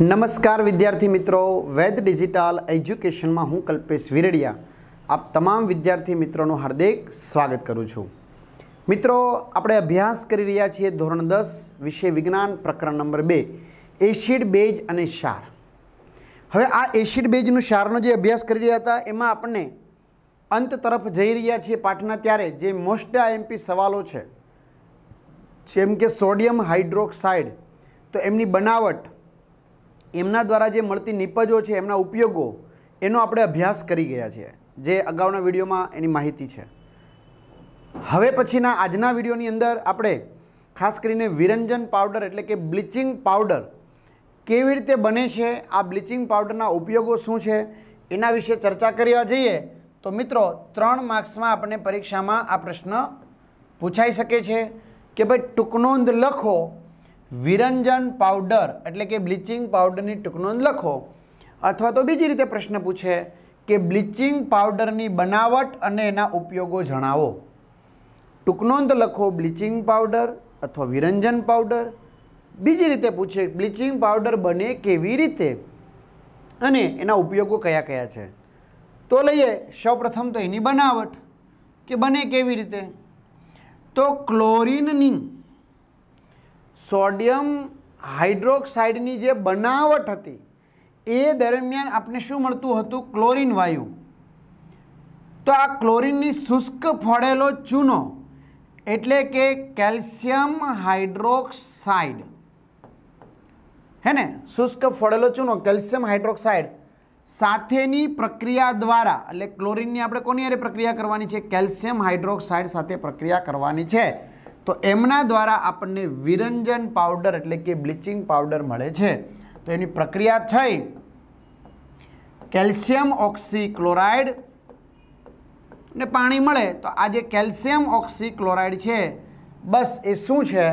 નમસ્કાર વિદ્યાર્થી મિત્રો વેદ ડિજિટલ એજ્યુકેશનમાં હું કલ્પેશ વિરડિયા આપ તમામ વિદ્યાર્થી મિત્રોનું હાર્દિક સ્વાગત કરું છું મિત્રો આપણે અભ્યાસ કરી રહ્યા છીએ ધોરણ દસ વિષય વિજ્ઞાન પ્રકરણ નંબર બે એસિડ બેજ અને શાર હવે આ એસિડ બેજનું શારનો જે અભ્યાસ કરી રહ્યા હતા એમાં આપણને અંત તરફ જઈ રહ્યા છીએ પાઠના ત્યારે જે મોસ્ટ આઈએમપી સવાલો છે જેમ કે સોડિયમ હાઇડ્રોક્સાઇડ તો એમની બનાવટ એમના દ્વારા જે મળતી નિપજો છે એમના ઉપયોગો એનો આપણે અભ્યાસ કરી ગયા છીએ જે અગાઉના વિડીયોમાં એની માહિતી છે હવે પછીના આજના વિડીયોની અંદર આપણે ખાસ કરીને વિરંજન પાવડર એટલે કે બ્લીચિંગ પાવડર કેવી રીતે બને છે આ બ્લીચિંગ પાવડરના ઉપયોગો શું છે એના વિશે ચર્ચા કરવા જઈએ તો મિત્રો ત્રણ માર્ક્સમાં આપણે પરીક્ષામાં આ પ્રશ્ન પૂછાઈ શકે છે કે ભાઈ ટૂંકનોંધ લખો વિરંજન પાવડર એટલે કે બ્લીચિંગ પાવડરની ટૂંકનોંધ લખો અથવા તો બીજી રીતે પ્રશ્ન પૂછે કે બ્લીચિંગ પાવડરની બનાવટ અને એના ઉપયોગો જણાવો ટૂંકનોંધ લખો બ્લીચિંગ પાવડર અથવા વિરંજન પાવડર બીજી રીતે પૂછે બ્લીચિંગ પાવડર બને કેવી રીતે અને એના ઉપયોગો કયા કયા છે તો લઈએ સૌપ્રથમ તો એની બનાવટ કે બને કેવી રીતે તો ક્લોરિનની સોડિયમ હાઇડ્રોક્સાઇડની જે બનાવટ હતી એ દરમિયાન આપણે શું મળતું હતું ક્લોરિન વાયુ તો આ ક્લોરિનની શુષ્ક ફળેલો ચૂનો એટલે કે કેલ્શિયમ હાઇડ્રોક્સાઇડ હે ને શુષ્ક ફળેલો ચૂનો કેલ્શિયમ હાઇડ્રોક્સાઇડ સાથેની પ્રક્રિયા દ્વારા એટલે ક્લોરિનની આપણે કોની અરે પ્રક્રિયા કરવાની છે કેલ્શિયમ હાઇડ્રોક્સાઇડ સાથે પ્રક્રિયા કરવાની છે તો એમના દ્વારા આપણને વિરંજન પાવડર એટલે કે બ્લીચિંગ પાવડર મળે છે તો એની પ્રક્રિયા થઈ કેલ્શિયમ ઓક્સીક્લોરાઇડ ને પાણી મળે તો આ જે કેલ્શિયમ ઓક્સીક્લોરાઇડ છે બસ એ શું છે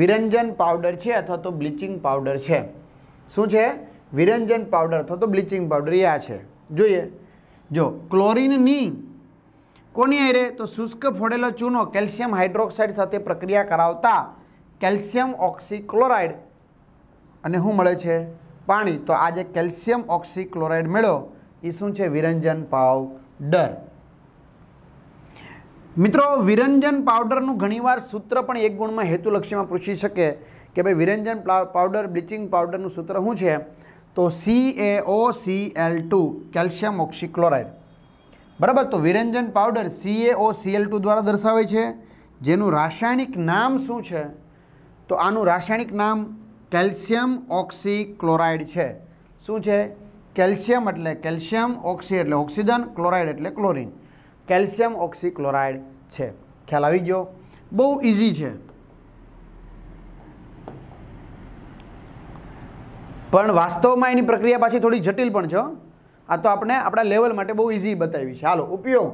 વિરંજન પાવડર છે અથવા તો બ્લીચિંગ પાવડર છે શું છે વિરંજન પાવડર અથવા તો બ્લીચિંગ પાવડર એ આ છે જોઈએ જો ક્લોરિનની કોની અરે તો શુષ્ક ફોડેલો ચૂનો કેલ્શિયમ હાઇડ્રોક્સાઇડ સાથે પ્રક્રિયા કરાવતા કેલ્શિયમ ઓક્સિક્લોરાઇડ અને શું મળે છે પાણી તો આ જે કેલ્શિયમ ઓક્સિક્લોરાઇડ મેળો એ શું છે વિરંજન પાવડર મિત્રો વિરંજન પાવડરનું ઘણીવાર સૂત્ર પણ એક ગુણમાં હેતુલક્ષીમાં પૂછી શકે કે ભાઈ વિરંજન પાવડર બ્લીચિંગ પાવડરનું સૂત્ર શું છે તો C A O C L two calcium oxychloride બરાબર તો વિરંજન પાવડર સીએઓ સીએલ ટુ દ્વારા દર્શાવે છે જેનું રાસાયણિક નામ શું છે તો આનું રાસાયણિક નામ કેલ્શિયમ ઓક્સી ક્લોરાઇડ છે શું છે કેલ્શિયમ એટલે કેલ્શિયમ ઓક્સી એટલે ઓક્સિજન ક્લોરાઇડ એટલે ક્લોરિન કેલ્શિયમ ઓક્સી ક્લોરાઇડ છે ખ્યાલ આવી ગયો બહુ ઇઝી છે પણ વાસ્તવમાં એની પ્રક્રિયા પાછી થોડી જટિલ પણ છે આ તો આપણે આપણા લેવલ માટે બહુ ઇઝી બતાવી છે હાલો ઉપયોગ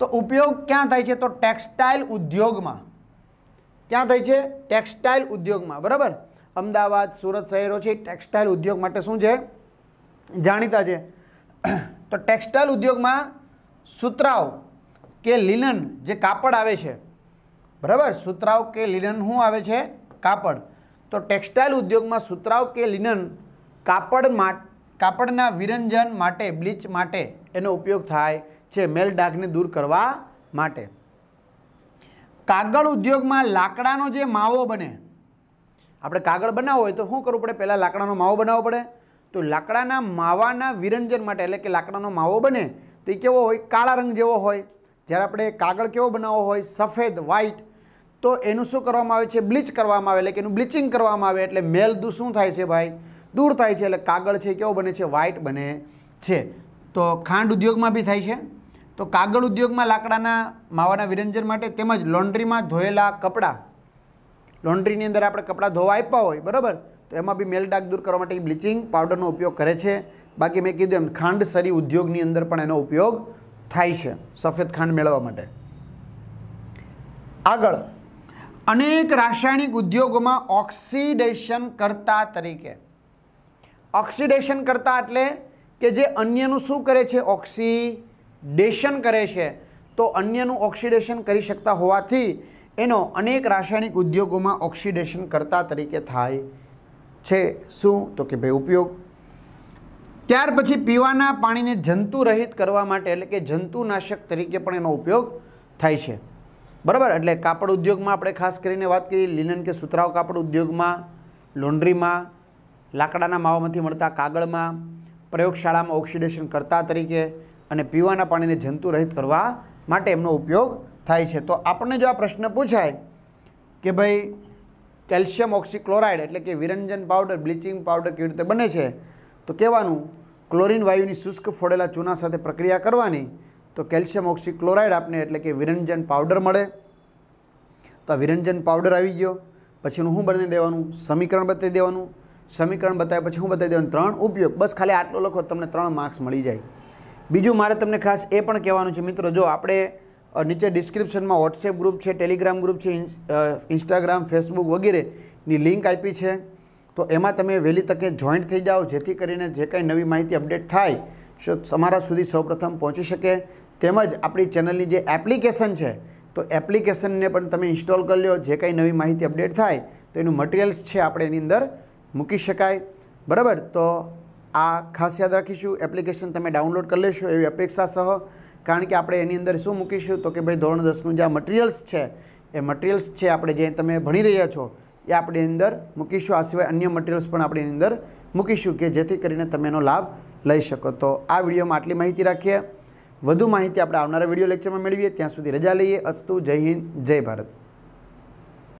તો ઉપયોગ ક્યાં થાય છે તો ટેક્સટાઇલ ઉદ્યોગમાં ક્યાં થાય છે ટેક્સટાઇલ ઉદ્યોગમાં બરાબર અમદાવાદ સુરત શહેરો છે ટેક્સટાઇલ ઉદ્યોગ માટે શું છે જાણીતા છે તો ટેક્સટાઇલ ઉદ્યોગમાં સુતરાવ કે લિનન જે કાપડ આવે છે બરાબર સુતરાવ કે લિનન શું આવે છે કાપડ તો ટેક્સટાઇલ ઉદ્યોગમાં સુતરાવ કે લિનન કાપડ માટે કાપડના વિરંજન માટે બ્લીચ માટે એનો ઉપયોગ થાય છે મેલ ડાઘને દૂર કરવા માટે કાગળ ઉદ્યોગમાં લાકડાનો જે માવો બને આપણે કાગળ બનાવો હોય તો શું કરવું પડે પહેલાં લાકડાનો માવો બનાવવો પડે તો લાકડાના માવાના વિરંજન માટે એટલે કે લાકડાનો માવો બને તો એ કેવો હોય કાળા રંગ જેવો હોય જ્યારે આપણે કાગળ કેવો બનાવવો હોય સફેદ વ્હાઈટ તો એનું શું કરવામાં આવે છે બ્લીચ કરવામાં આવે એટલે કે એનું બ્લીચિંગ કરવામાં આવે એટલે મેલ દૂર શું થાય છે ભાઈ દૂર થાય છે એટલે કાગળ છે કેવો બને છે વ્હાઇટ બને છે તો ખાંડ ઉદ્યોગમાં બી થાય છે તો કાગળ ઉદ્યોગમાં લાકડાના માવાના વિરંજન માટે તેમજ લોન્ડ્રીમાં ધોયેલા કપડાં લોન્ડ્રીની અંદર આપણે કપડાં ધોવા આપ્યા હોય બરાબર તો એમાં બી મેલ ડાક દૂર કરવા માટે બ્લીચિંગ પાવડરનો ઉપયોગ કરે છે બાકી મેં કીધું એમ ખાંડ સરી ઉદ્યોગની અંદર પણ એનો ઉપયોગ થાય છે સફેદ ખાંડ મેળવવા માટે આગળ અનેક રાસાયણિક ઉદ્યોગોમાં ઓક્સિડેશન કરતા તરીકે ઓક્સિડેશન કરતા એટલે કે જે અન્યનું શું કરે છે ઓક્સિડેશન કરે છે તો અન્યનું ઓક્સિડેશન કરી શકતા હોવાથી એનો અનેક રાસાયણિક ઉદ્યોગોમાં ઓક્સિડેશન કરતા તરીકે થાય છે શું તો કે ભાઈ ઉપયોગ ત્યાર પછી પીવાના પાણીને જંતુરહિત કરવા માટે એટલે કે જંતુનાશક તરીકે પણ એનો ઉપયોગ થાય છે બરાબર એટલે કાપડ ઉદ્યોગમાં આપણે ખાસ કરીને વાત કરીએ લિનન કે સુતરાવ કાપડ ઉદ્યોગમાં લોન્ડ્રીમાં લાકડાના માવામાંથી મળતા કાગળમાં પ્રયોગશાળામાં ઓક્સિડેશન કરતા તરીકે અને પીવાના પાણીને જંતુરહિત કરવા માટે એમનો ઉપયોગ થાય છે તો આપણને જો આ પ્રશ્ન પૂછાય કે ભાઈ કેલ્શિયમ ઓક્સિક્લોરાઇડ એટલે કે વિરંજન પાવડર બ્લીચિંગ પાવડર કેવી રીતે બને છે તો કહેવાનું ક્લોરિન વાયુની શુષ્ક ફોડેલા ચૂના સાથે પ્રક્રિયા કરવાની તો કેલ્શિયમ ઓક્સિક્લોરાઇડ આપને એટલે કે વિરંજન પાવડર મળે તો આ વિરંજન પાવડર આવી ગયો પછીનું શું બની દેવાનું સમીકરણ બતાવી દેવાનું સમીકરણ બતાવ્યા પછી હું બતાવી દઉં ત્રણ ઉપયોગ બસ ખાલી આટલો લખો તમને ત્રણ માર્ક્સ મળી જાય બીજું મારે તમને ખાસ એ પણ કહેવાનું છે મિત્રો જો આપણે નીચે ડિસ્ક્રિપ્શનમાં વોટ્સએપ ગ્રુપ છે ટેલિગ્રામ ગ્રુપ છે ઇન્સ્ટાગ્રામ ફેસબુક વગેરેની લિંક આપી છે તો એમાં તમે વહેલી તકે જોઈન્ટ થઈ જાઓ જેથી કરીને જે કાંઈ નવી માહિતી અપડેટ થાય સો તમારા સુધી સૌપ્રથમ પહોંચી શકે તેમજ આપણી ચેનલની જે એપ્લિકેશન છે તો એપ્લિકેશનને પણ તમે ઇન્સ્ટોલ કરી લો જે કાંઈ નવી માહિતી અપડેટ થાય તો એનું મટિરિયલ્સ છે આપણે એની અંદર મૂકી શકાય બરાબર તો આ ખાસ યાદ રાખીશું એપ્લિકેશન તમે ડાઉનલોડ કરી લેશો એવી અપેક્ષા સહ કારણ કે આપણે એની અંદર શું મૂકીશું તો કે ભાઈ ધોરણ દસનું જે આ મટિરિયલ્સ છે એ મટિરિયલ્સ છે આપણે જે તમે ભણી રહ્યા છો એ આપણે અંદર મૂકીશું આ સિવાય અન્ય મટિરિયલ્સ પણ આપણે એની અંદર મૂકીશું કે જેથી કરીને તમે એનો લાભ લઈ શકો તો આ વિડીયોમાં આટલી માહિતી રાખીએ વધુ માહિતી આપણે આવનારા વિડીયો લેક્ચરમાં મેળવીએ ત્યાં સુધી રજા લઈએ અસ્તુ જય હિન્દ જય ભારત